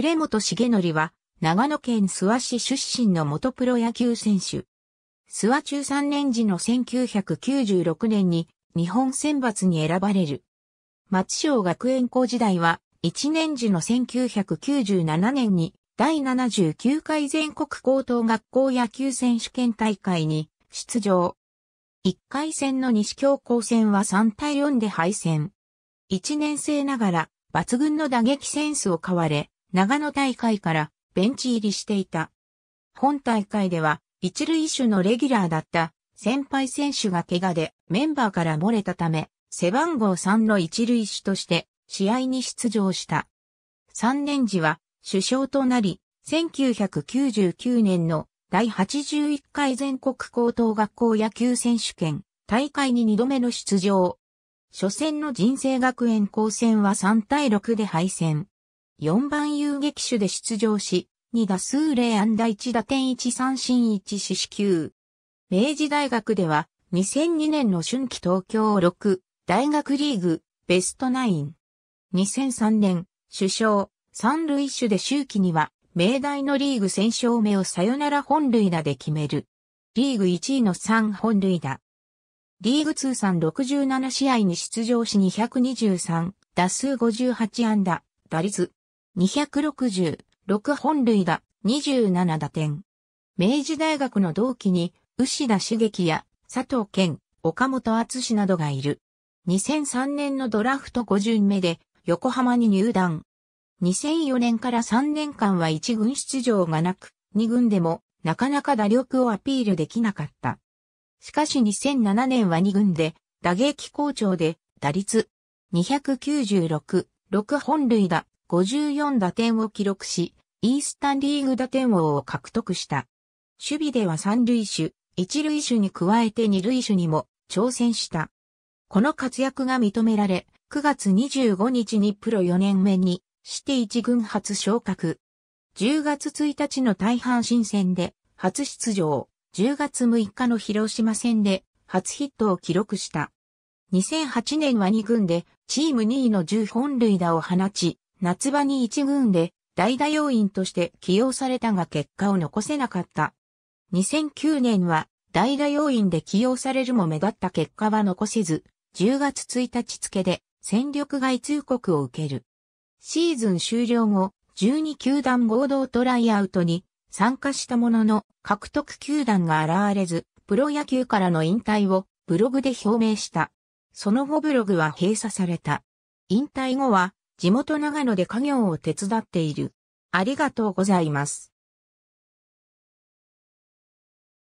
呉本重則は、長野県諏訪市出身の元プロ野球選手。諏訪中3年時の1996年に日本選抜に選ばれる。松小学園校時代は、1年時の1997年に第79回全国高等学校野球選手権大会に出場。1回戦の西京高戦は3対4で敗戦。1年生ながら抜群の打撃センスを買われ、長野大会からベンチ入りしていた。本大会では一塁手のレギュラーだった先輩選手が怪我でメンバーから漏れたため、背番号3の一塁手として試合に出場した。3年時は首相となり、1999年の第81回全国高等学校野球選手権大会に2度目の出場。初戦の人生学園高専は3対6で敗戦。4番遊撃手で出場し、2打数0安打1打点1三振1四死球。明治大学では2002年の春季東京6大学リーグベストナイン。2003年首相三塁手で周期には明大のリーグ戦勝目をさよなら本塁打で決める。リーグ1位の3本塁打。リーグ通算67試合に出場し223、打数58安打、打率266本塁打、27打点。明治大学の同期に、牛田茂樹や佐藤健、岡本厚などがいる。2003年のドラフト5巡目で横浜に入団。2004年から3年間は1軍出場がなく、2軍でもなかなか打力をアピールできなかった。しかし2007年は2軍で打撃好調で打率296、6本塁打、54打点を記録し、イースタンリーグ打点王を獲得した。守備では三塁手、一塁手に加えて二塁手にも挑戦した。この活躍が認められ、9月25日にプロ4年目に、して1軍初昇格。10月1日の大阪新戦で初出場、10月6日の広島戦で初ヒットを記録した。2008年は2軍でチーム2位の10本塁打を放ち、夏場に一軍で代打要員として起用されたが結果を残せなかった。2009年は代打要員で起用されるも目立った結果は残せず、10月1日付で戦力外通告を受ける。シーズン終了後、12球団合同トライアウトに参加したものの獲得球団が現れず、プロ野球からの引退をブログで表明した。その後ブログは閉鎖された。引退後は地元長野で家業を手伝っている。ありがとうございます。